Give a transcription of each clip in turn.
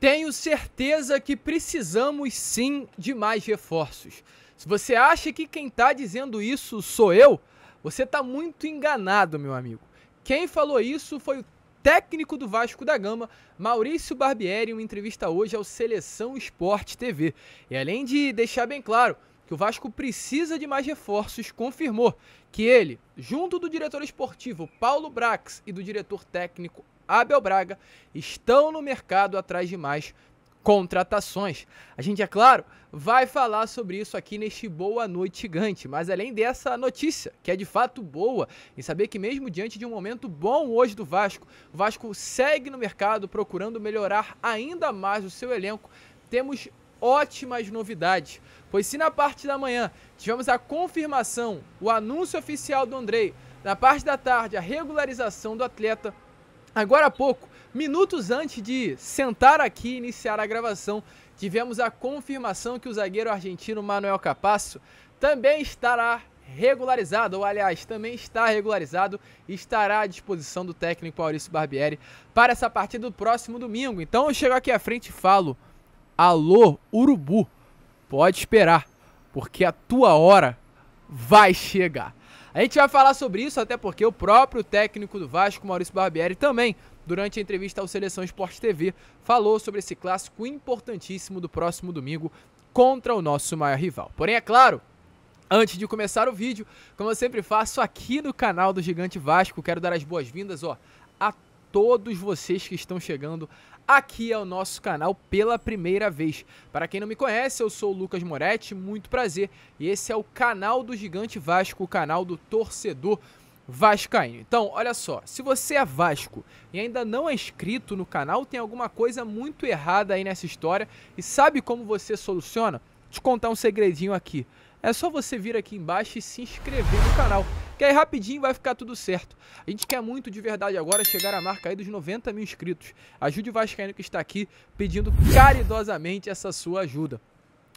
Tenho certeza que precisamos sim de mais reforços. Se você acha que quem está dizendo isso sou eu, você está muito enganado, meu amigo. Quem falou isso foi o técnico do Vasco da Gama, Maurício Barbieri, em uma entrevista hoje ao Seleção Esporte TV. E além de deixar bem claro que o Vasco precisa de mais reforços, confirmou que ele, junto do diretor esportivo Paulo Brax e do diretor técnico Abel Braga estão no mercado atrás de mais contratações. A gente, é claro, vai falar sobre isso aqui neste Boa Noite Gigante, mas além dessa notícia, que é de fato boa, em saber que mesmo diante de um momento bom hoje do Vasco, o Vasco segue no mercado procurando melhorar ainda mais o seu elenco, temos ótimas novidades, pois se na parte da manhã tivemos a confirmação, o anúncio oficial do Andrei, na parte da tarde a regularização do atleta, Agora há pouco, minutos antes de sentar aqui e iniciar a gravação, tivemos a confirmação que o zagueiro argentino Manuel Capasso também estará regularizado, ou aliás, também está regularizado e estará à disposição do técnico Maurício Barbieri para essa partida do próximo domingo. Então eu chego aqui à frente e falo: Alô, Urubu, pode esperar, porque a tua hora vai chegar. A gente vai falar sobre isso, até porque o próprio técnico do Vasco, Maurício Barbieri, também, durante a entrevista ao Seleção Esporte TV, falou sobre esse clássico importantíssimo do próximo domingo contra o nosso maior rival. Porém, é claro, Antes de começar o vídeo, como eu sempre faço aqui no canal do Gigante Vasco, quero dar as boas-vindas, ó, a todos vocês que estão chegando aqui ao nosso canal pela primeira vez. Para quem não me conhece, eu sou o Lucas Moretti, muito prazer. E esse é o canal do Gigante Vasco, o canal do torcedor vascaíno. Então, olha só, se você é vasco e ainda não é inscrito no canal, tem alguma coisa muito errada aí nessa história. E sabe como você soluciona? Te contar um segredinho aqui. É só você vir aqui embaixo e se inscrever no canal que aí rapidinho vai ficar tudo certo. A gente quer muito de verdade agora chegar à marca aí dos 90 mil inscritos. Ajude o Vascaíno que está aqui pedindo caridosamente essa sua ajuda.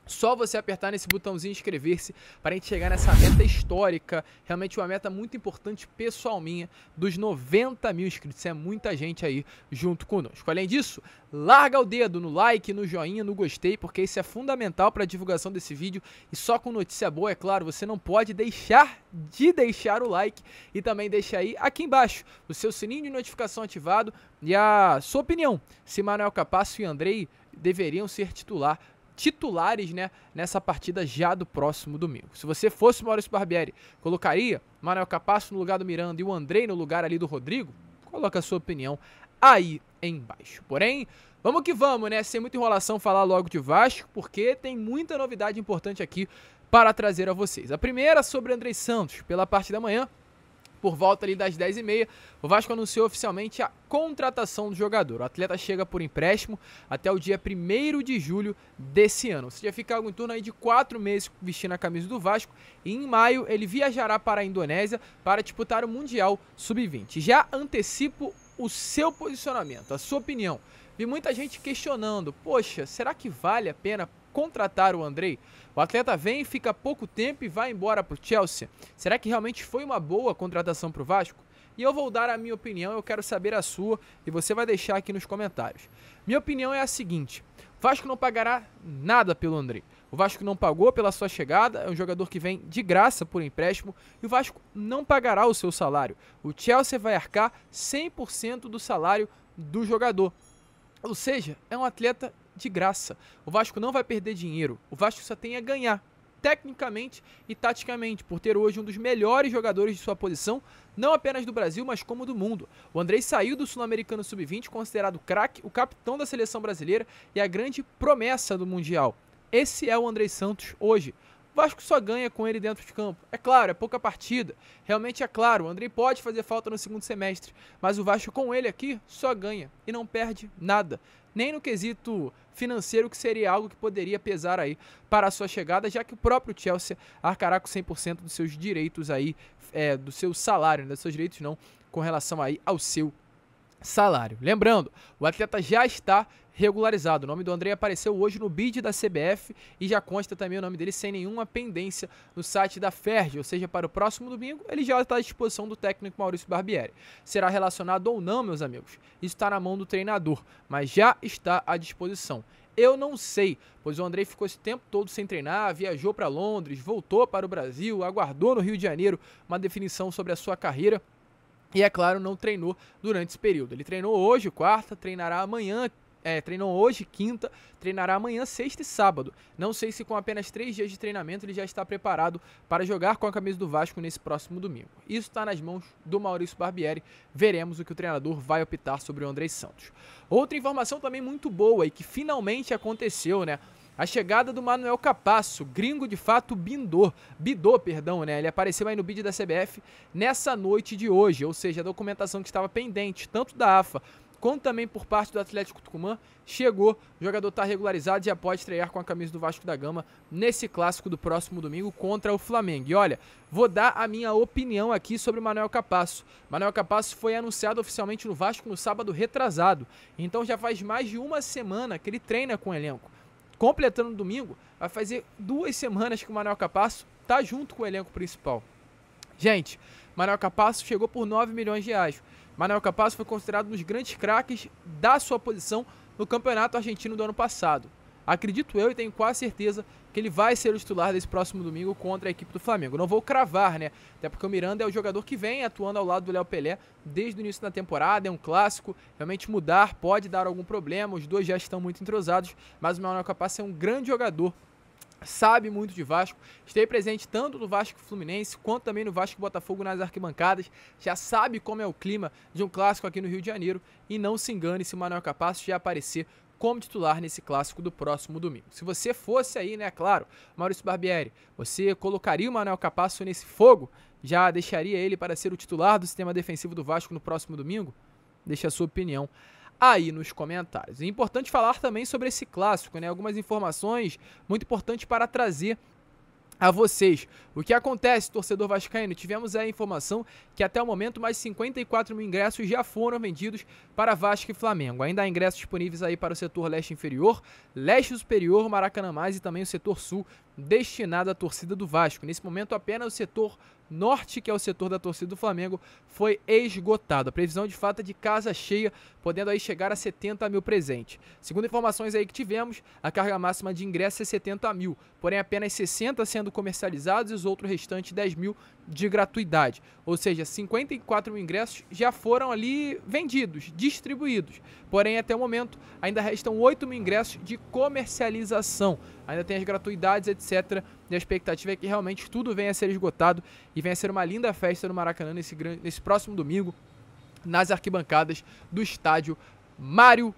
Só você apertar nesse botãozinho inscrever-se para a gente chegar nessa meta histórica, realmente uma meta muito importante pessoal minha, dos 90 mil inscritos. É muita gente aí junto conosco. Além disso, larga o dedo no like, no joinha, no gostei, porque isso é fundamental para a divulgação desse vídeo. E só com notícia boa, é claro, você não pode deixar de deixar o like e também deixa aí aqui embaixo o seu sininho de notificação ativado e a sua opinião se Manuel Capasso e Andrei deveriam ser titular titulares né, nessa partida já do próximo domingo. Se você fosse Maurício Barbieri, colocaria Manuel Capasso no lugar do Miranda e o Andrei no lugar ali do Rodrigo? Coloca a sua opinião aí embaixo. Porém, vamos que vamos, né? Sem muita enrolação, falar logo de Vasco, porque tem muita novidade importante aqui para trazer a vocês. A primeira sobre Andrei Santos, pela parte da manhã por volta ali das 10h30, o Vasco anunciou oficialmente a contratação do jogador. O atleta chega por empréstimo até o dia 1 de julho desse ano. Ou seja, fica algo em torno aí de 4 meses vestindo a camisa do Vasco e em maio ele viajará para a Indonésia para disputar o Mundial Sub-20. Já antecipo o seu posicionamento, a sua opinião. Vi muita gente questionando: poxa, será que vale a pena contratar o Andrei. O atleta vem, fica pouco tempo e vai embora para o Chelsea. Será que realmente foi uma boa contratação para o Vasco? E eu vou dar a minha opinião, eu quero saber a sua e você vai deixar aqui nos comentários. Minha opinião é a seguinte: o Vasco não pagará nada pelo André. O Vasco não pagou pela sua chegada, é um jogador que vem de graça por empréstimo e o Vasco não pagará o seu salário. O Chelsea vai arcar 100% do salário do jogador. Ou seja, é um atleta de graça. O Vasco não vai perder dinheiro, o Vasco só tem a ganhar. Tecnicamente e taticamente, por ter hoje um dos melhores jogadores de sua posição, não apenas do Brasil, mas como do mundo. O Andrei saiu do Sul-Americano Sub-20, considerado craque, o capitão da seleção brasileira e a grande promessa do Mundial. Esse é o Andrei Santos hoje. Vasco só ganha com ele dentro de campo. É claro, é pouca partida. Realmente é claro, o Andrei pode fazer falta no segundo semestre, mas o Vasco com ele aqui só ganha e não perde nada. Nem no quesito financeiro, que seria algo que poderia pesar aí para a sua chegada, já que o próprio Chelsea arcará com 100% dos seus direitos aí, é, do seu salário, né, dos seus direitos não, com relação aí ao seu salário. Lembrando, o atleta já está regularizado. O nome do André apareceu hoje no bid da CBF e já consta também o nome dele sem nenhuma pendência no site da FERJ, ou seja, para o próximo domingo ele já está à disposição do técnico Maurício Barbieri. Será relacionado ou não, meus amigos, isso está na mão do treinador, mas já está à disposição. Eu não sei, pois o Andrei ficou esse tempo todo sem treinar, viajou para Londres, voltou para o Brasil, aguardou no Rio de Janeiro uma definição sobre a sua carreira e é claro, não treinou durante esse período. Ele treinou hoje, quarta, treinará amanhã, é, treinou hoje, quinta, treinará amanhã, sexta e sábado. Não sei se com apenas três dias de treinamento ele já está preparado para jogar com a camisa do Vasco nesse próximo domingo. Isso está nas mãos do Maurício Barbieri. Veremos o que o treinador vai optar sobre o André Santos. Outra informação também muito boa e que finalmente aconteceu, né? A chegada do Manuel Capasso, gringo de fato bindou, bidô, perdão, né? Ele apareceu aí no bid da CBF nessa noite de hoje, ou seja, a documentação que estava pendente, tanto da AFA quanto também por parte do Atlético Tucumã, chegou. O jogador está regularizado e já pode estrear com a camisa do Vasco da Gama nesse clássico do próximo domingo contra o Flamengo. E olha, vou dar a minha opinião aqui sobre o Manuel Capasso. Manuel Capasso foi anunciado oficialmente no Vasco no sábado retrasado, então já faz mais de uma semana que ele treina com o elenco completando no domingo, vai fazer duas semanas que o Manuel Capasso tá junto com o elenco principal. Gente, Manuel Capasso chegou por 9 milhões de reais. Manuel Capasso foi considerado um dos grandes craques da sua posição no Campeonato Argentino do ano passado acredito eu e tenho quase certeza que ele vai ser o titular desse próximo domingo contra a equipe do Flamengo. Não vou cravar, né? Até porque o Miranda é o jogador que vem atuando ao lado do Léo Pelé desde o início da temporada, é um clássico. Realmente mudar pode dar algum problema, os dois já estão muito entrosados, mas o Manuel Capaz é um grande jogador sabe muito de Vasco, esteve presente tanto no Vasco Fluminense quanto também no Vasco Botafogo nas arquibancadas, já sabe como é o clima de um clássico aqui no Rio de Janeiro e não se engane se o Manuel capaz já aparecer como titular nesse clássico do próximo domingo. Se você fosse aí, né, claro, Maurício Barbieri, você colocaria o Manuel Capasso nesse fogo? Já deixaria ele para ser o titular do sistema defensivo do Vasco no próximo domingo? Deixe a sua opinião aí nos comentários. É importante falar também sobre esse clássico, né? Algumas informações muito importantes para trazer a vocês. O que acontece, torcedor vascaíno? Tivemos a informação que até o momento mais 54 mil ingressos já foram vendidos para Vasco e Flamengo. Ainda há ingressos disponíveis aí para o setor leste inferior, leste superior, Maracanã mais e também o setor sul destinado à torcida do Vasco. Nesse momento apenas o setor norte, que é o setor da torcida do Flamengo, foi esgotado. A previsão de fato é de casa cheia, podendo aí chegar a 70 mil presentes. Segundo informações aí que tivemos, a carga máxima de ingresso é 70 mil, porém apenas 60 sendo comercializados e os outros restantes 10 mil de gratuidade. Ou seja, 54 mil ingressos já foram ali vendidos, distribuídos. Porém, até o momento, ainda restam 8 mil ingressos de comercialização. Ainda tem as gratuidades, etc. E a expectativa é que realmente tudo venha a ser esgotado e venha a ser uma linda festa no Maracanã nesse, nesse próximo domingo, nas arquibancadas do estádio Mário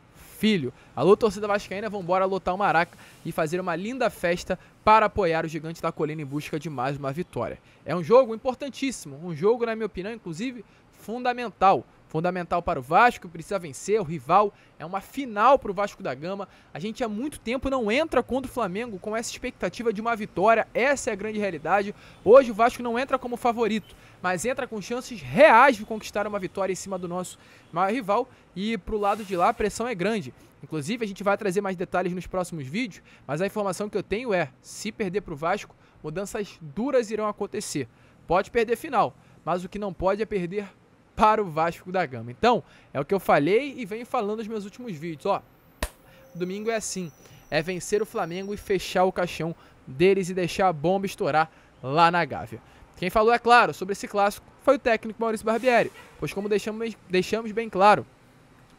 filho. Alô, torcida vascaína, vambora lotar o Maraca e fazer uma linda festa para apoiar o gigante da colina em busca de mais uma vitória. É um jogo importantíssimo, um jogo, na minha opinião, inclusive, fundamental. Fundamental para o Vasco, precisa vencer, o rival é uma final para o Vasco da Gama. A gente há muito tempo não entra contra o Flamengo com essa expectativa de uma vitória, essa é a grande realidade. Hoje o Vasco não entra como favorito, mas entra com chances reais de conquistar uma vitória em cima do nosso maior rival. E pro lado de lá a pressão é grande. Inclusive, a gente vai trazer mais detalhes nos próximos vídeos, mas a informação que eu tenho é: se perder pro Vasco, mudanças duras irão acontecer. Pode perder final, mas o que não pode é perder para o Vasco da Gama. Então, é o que eu falei e venho falando nos meus últimos vídeos, ó. Domingo é assim, é vencer o Flamengo e fechar o caixão deles e deixar a bomba estourar lá na Gávea. Quem falou, é claro, sobre esse clássico foi o técnico Maurício Barbieri, pois como deixamos, deixamos bem claro,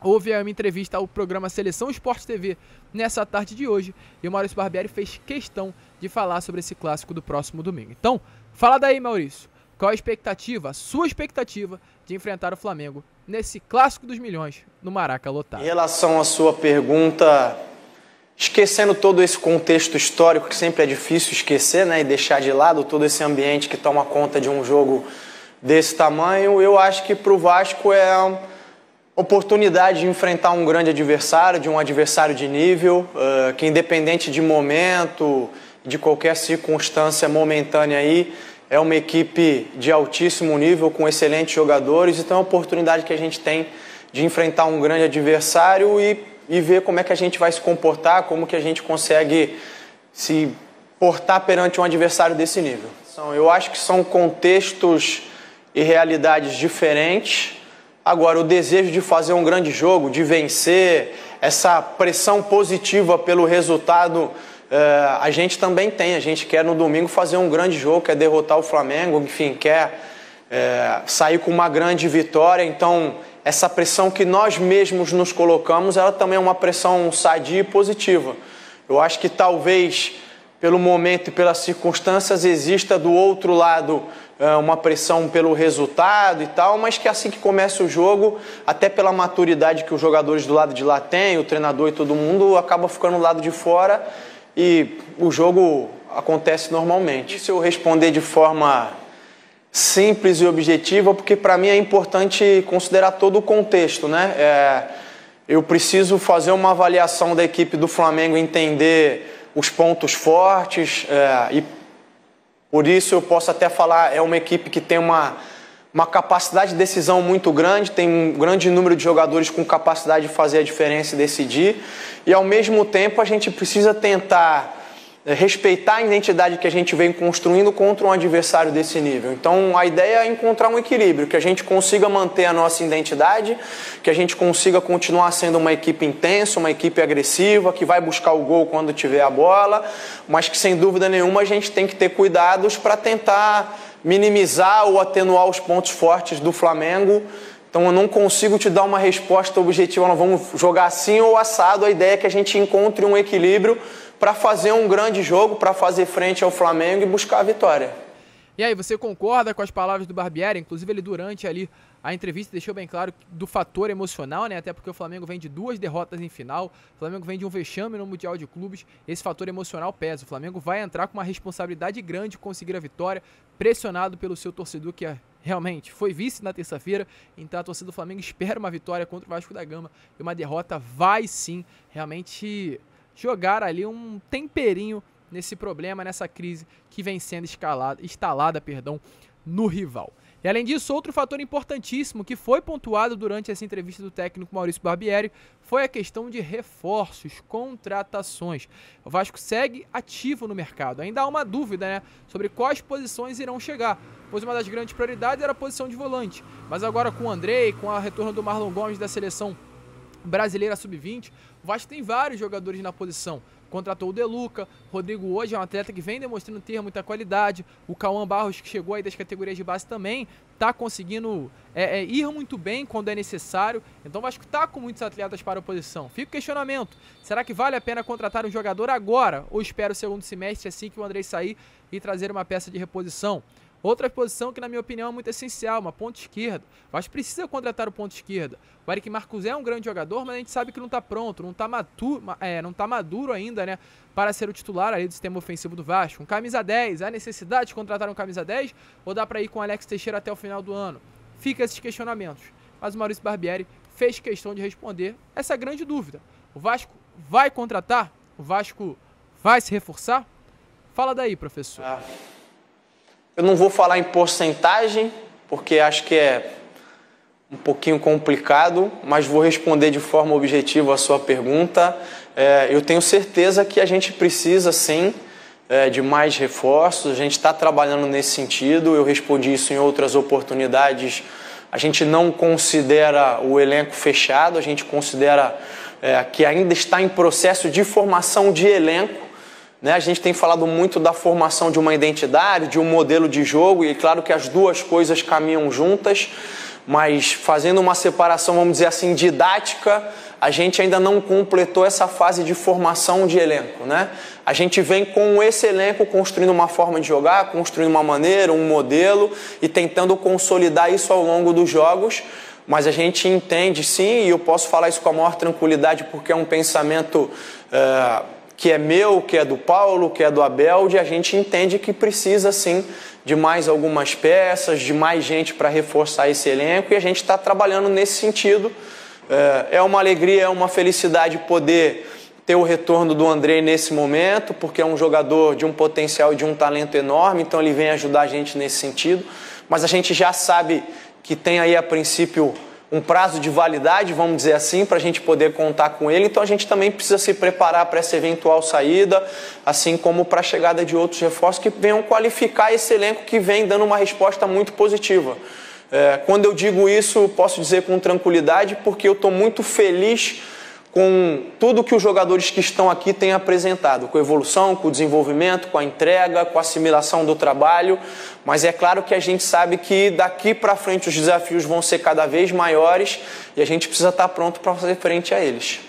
houve uma entrevista ao programa Seleção Esporte TV nessa tarde de hoje e o Maurício Barbieri fez questão de falar sobre esse clássico do próximo domingo. Então, fala daí, Maurício. Qual a expectativa, a sua expectativa de enfrentar o Flamengo nesse clássico dos milhões no Maraca lotado? Em relação à sua pergunta Esquecendo todo esse contexto histórico que sempre é difícil esquecer, né, e deixar de lado todo esse ambiente que toma conta de um jogo desse tamanho, eu acho que para o Vasco é uma oportunidade de enfrentar um grande adversário, de um adversário de nível, uh, que independente de momento, de qualquer circunstância momentânea aí, é uma equipe de altíssimo nível, com excelentes jogadores, então é uma oportunidade que a gente tem de enfrentar um grande adversário e e ver como é que a gente vai se comportar, como que a gente consegue se portar perante um adversário desse nível. Eu acho que são contextos e realidades diferentes. Agora, o desejo de fazer um grande jogo, de vencer, essa pressão positiva pelo resultado, eh, a gente também tem. A gente quer no domingo fazer um grande jogo, quer derrotar o Flamengo, enfim, quer eh, sair com uma grande vitória. Então, essa pressão que nós mesmos nos colocamos, ela também é uma pressão sadia e positiva. Eu acho que talvez pelo momento e pelas circunstâncias exista do outro lado eh, uma pressão pelo resultado e tal, mas que assim que começa o jogo, até pela maturidade que os jogadores do lado de lá têm, o treinador e todo mundo acaba ficando do lado de fora e o jogo acontece normalmente. Se eu responder de forma simples e objetiva, porque para mim é importante considerar todo o contexto, né? É, eu preciso fazer uma avaliação da equipe do Flamengo, entender os pontos fortes é, e por isso eu posso até falar é uma equipe que tem uma uma capacidade de decisão muito grande, tem um grande número de jogadores com capacidade de fazer a diferença e decidir. E ao mesmo tempo a gente precisa tentar eh, respeitar a identidade que a gente vem construindo contra um adversário desse nível. Então, a ideia é encontrar um equilíbrio, que a gente consiga manter a nossa identidade, que a gente consiga continuar sendo uma equipe intensa, uma equipe agressiva, que vai buscar o gol quando tiver a bola, mas que sem dúvida nenhuma a gente tem que ter cuidados para tentar minimizar ou atenuar os pontos fortes do Flamengo. Então eu não consigo te dar uma resposta objetiva, não vamos jogar assim ou assado. A ideia é que a gente encontre um equilíbrio para fazer um grande jogo, para fazer frente ao Flamengo e buscar a vitória. E aí, você concorda com as palavras do Barbieri? Inclusive, ele durante ali a entrevista deixou bem claro do fator emocional, né? Até porque o Flamengo vem de duas derrotas em final, o Flamengo vem de um vexame no Mundial de Clubes, esse fator emocional pesa. O Flamengo vai entrar com uma responsabilidade grande de conseguir a vitória, pressionado pelo seu torcedor que é realmente foi vice na terça-feira, então a torcida do Flamengo espera uma vitória contra o Vasco da Gama e uma derrota vai sim realmente jogar ali um temperinho nesse problema, nessa crise que vem sendo escalada, instalada, perdão, no rival. E além disso, outro fator importantíssimo que foi pontuado durante essa entrevista do técnico Maurício Barbieri foi a questão de reforços, contratações. O Vasco segue ativo no mercado. Ainda há uma dúvida, né, sobre quais posições irão chegar, pois uma das grandes prioridades era a posição de volante. Mas agora com o Andrei, com a retorno do Marlon Gomes da seleção brasileira sub-20, o Vasco tem vários jogadores na posição. Contratou o Deluca, Rodrigo hoje é um atleta que vem demonstrando ter muita qualidade. O Cauã Barros, que chegou aí das categorias de base também, tá conseguindo é, é, ir muito bem quando é necessário. Então o Vasco tá com muitos atletas para a posição. Fica o questionamento: será que vale a pena contratar um jogador agora ou espera o segundo semestre assim que o Andrei sair e trazer uma peça de reposição? Outra posição que, na minha opinião, é muito essencial, uma ponta esquerda. O Vasco precisa contratar o ponto esquerda. O Eric Marcos é um grande jogador, mas a gente sabe que não está pronto, não está maduro, é, não tá maduro ainda, né? Para ser o titular ali do sistema ofensivo do Vasco. Um camisa 10, há necessidade de contratar um camisa 10 ou dá para ir com o Alex Teixeira até o final do ano? Fica esses questionamentos. Mas o Maurício Barbieri fez questão de responder essa grande dúvida. O Vasco vai contratar? O Vasco vai se reforçar? Fala daí, professor. Ah. Eu não vou falar em porcentagem, porque acho que é um pouquinho complicado, mas vou responder de forma objetiva a sua pergunta. É, eu tenho certeza que a gente precisa sim é, de mais reforços, a gente está trabalhando nesse sentido. Eu respondi isso em outras oportunidades. A gente não considera o elenco fechado, a gente considera é, que ainda está em processo de formação de elenco. Né? A gente tem falado muito da formação de uma identidade, de um modelo de jogo, e claro que as duas coisas caminham juntas, mas fazendo uma separação, vamos dizer assim, didática, a gente ainda não completou essa fase de formação de elenco, né? A gente vem com esse elenco construindo uma forma de jogar, construindo uma maneira, um modelo e tentando consolidar isso ao longo dos jogos, mas a gente entende sim, e eu posso falar isso com a maior tranquilidade porque é um pensamento. Uh, que é meu, que é do Paulo, que é do Abel, e a gente entende que precisa sim de mais algumas peças, de mais gente para reforçar esse elenco, e a gente está trabalhando nesse sentido. É, é uma alegria, é uma felicidade poder ter o retorno do André nesse momento, porque é um jogador de um potencial e de um talento enorme, então ele vem ajudar a gente nesse sentido. Mas a gente já sabe que tem aí a princípio um prazo de validade, vamos dizer assim, para a gente poder contar com ele. Então a gente também precisa se preparar para essa eventual saída, assim como para a chegada de outros reforços que venham qualificar esse elenco que vem dando uma resposta muito positiva. É, quando eu digo isso, posso dizer com tranquilidade, porque eu estou muito feliz com tudo que os jogadores que estão aqui têm apresentado, com a evolução, com o desenvolvimento, com a entrega, com a assimilação do trabalho, mas é claro que a gente sabe que daqui para frente os desafios vão ser cada vez maiores e a gente precisa estar tá pronto para fazer frente a eles.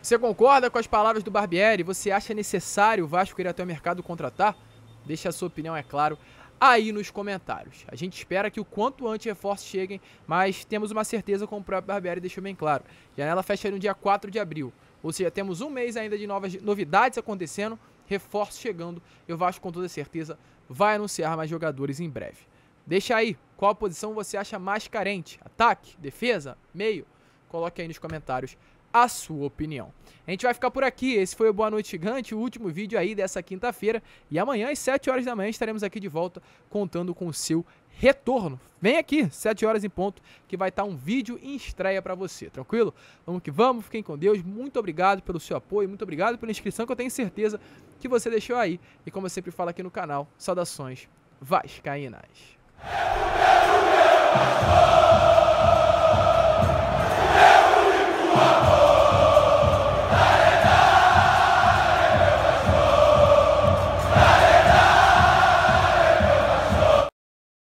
Você concorda com as palavras do Barbieri? Você acha necessário o Vasco ir até o mercado contratar? Deixe a sua opinião, é claro, aí nos comentários. A gente espera que o quanto antes reforços cheguem, mas temos uma certeza com o próprio Barbieri deixou bem claro. Janela fecha no dia 4 de abril, ou seja, temos um mês ainda de novas novidades acontecendo, reforços chegando eu acho com toda certeza vai anunciar mais jogadores em breve. Deixa aí qual posição você acha mais carente: ataque, defesa, meio? Coloque aí nos comentários a sua opinião. A gente vai ficar por aqui. Esse foi o Boa Noite Gigante, o último vídeo aí dessa quinta-feira. E amanhã, às 7 horas da manhã, estaremos aqui de volta contando com o seu retorno. Vem aqui, 7 horas em ponto, que vai estar um vídeo em estreia para você, tranquilo? Vamos que vamos, fiquem com Deus. Muito obrigado pelo seu apoio, muito obrigado pela inscrição que eu tenho certeza que você deixou aí. E como eu sempre falo aqui no canal, saudações vascaínas. É